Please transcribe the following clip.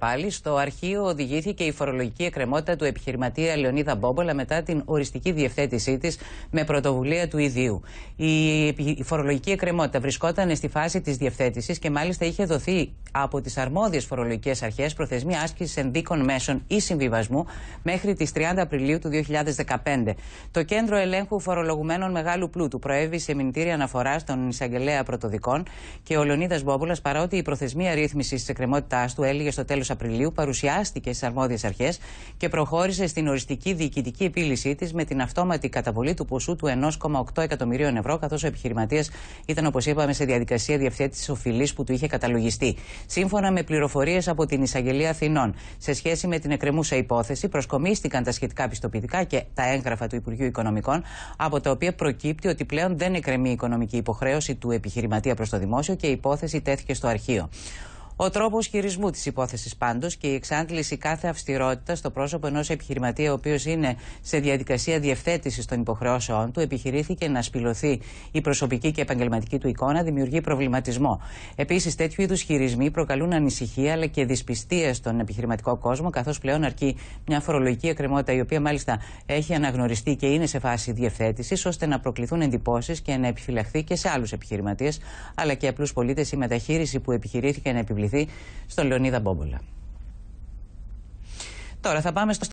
πάλι, στο αρχείο οδηγήθηκε η φορολογική εκκρεμότητα του επιχειρηματία Λεωνίδα Μπόμπολα μετά την οριστική διευθέτησή της με πρωτοβουλία του ιδίου. Η φορολογική εκκρεμότητα βρισκόταν στη φάση της διευθέτησης και μάλιστα είχε δοθεί από τις αρμόδιες φορολογικές αρχές προθεσμία άσκησης ενδίκων μέσων ή συμβιβασμού μέχρι τις 30 Απριλίου του 2015. Το Κέντρο Ελέγχου Φορολογουμένων Μεγάλου Πλούτου προέβη σε μηνυτήρια αναφορά στον εισαγγελέα πρωτοδικών και ο Λονίδα Μπόμπολα, παρότι η προθεσμία ρύθμισης της εκκρεμότητάς του έλεγε στο τέλος Απριλίου, παρουσιάστηκε στις αρμόδιες αρχές και προχώρησε στην οριστική διοικητική επίλυσή της με την αυτόματη καταβολή του ποσού του 1,8 εκατομμυρίων ευρώ, καθώς ο επιχειρηματίας ήταν, όπως είπαμε, σε διαδικασία διευθέτησης οφειλής που του είχε καταλογιστεί. Σύμφωνα με πληροφορίες από την Εισαγγελία Αθηνών, σε σχέση με την εκκρεμούσα υπόθεση, προσκομίστηκαν τα σχετικά πιστοποιητικά και τα έγγραφα του Υπουργείου Οικονομικών, από τα οποία προκύπτει ότι πλέον δεν εκκρεμεί η οικονομική υποχρέωση του επιχειρηματία προς το δημόσιο και η υπόθεση τέθηκε στο αρχείο. Ο τρόπος χειρισμού της υπόθεσης πάντως και η εξάντληση κάθε αυστηρότητας στο πρόσωπο ενός επιχειρηματία, ο οποίος είναι σε διαδικασία διευθέτησης των υποχρεώσεών του, επιχειρήθηκε να σπηλωθεί η προσωπική και επαγγελματική του εικόνα, δημιουργεί προβληματισμό. Επίσης, τέτοιου είδους χειρισμοί προκαλούν ανησυχία αλλά και δυσπιστία στον επιχειρηματικό κόσμο, καθώς πλέον αρκεί μια φορολογική εκκρεμότητα, η οποία μάλιστα έχει αναγνωριστεί και είναι σε φάση διευθέτησης, ώστε να προκληθούν εντυπώσεις και να επιφυλαχθεί και σε άλλους επιχειρηματίες, αλλά και απλούς πολίτες η μεταχείριση που επιχειρήθηκε να επιβληθεί στο στον Λεωνίδα Μπόμπολα. Τώρα θα πάμε στο